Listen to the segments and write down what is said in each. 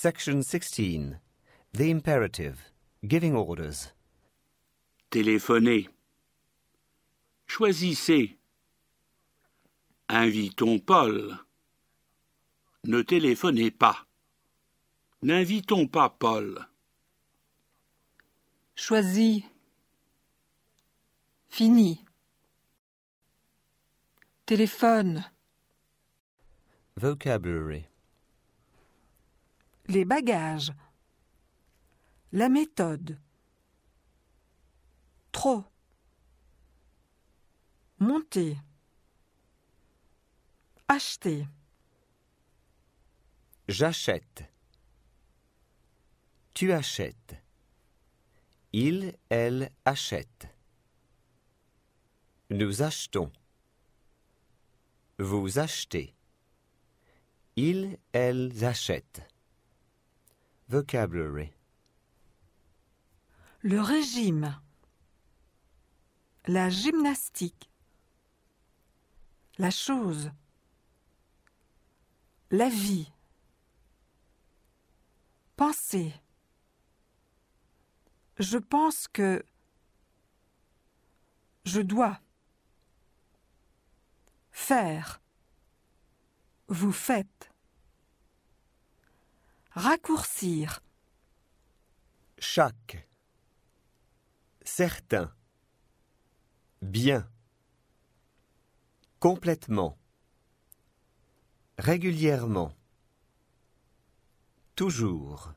Section 16. The imperative. Giving orders. Téléphonez. Choisissez. Invitons Paul. Ne téléphonez pas. N'invitons pas Paul. Choisis. Fini. Téléphone. Vocabulary. Les bagages. La méthode. Trop. Monter. Acheter. J'achète. Tu achètes. Il, elle achète. Nous achetons. Vous achetez. Il, elle achètent. Vocabulary. Le régime. La gymnastique. La chose. La vie. Penser. Je pense que. Je dois. Faire. Vous faites. Raccourcir. Chaque. Certain. Bien. Complètement. Régulièrement. Toujours.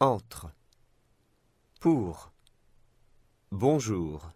Entre. Pour. Bonjour.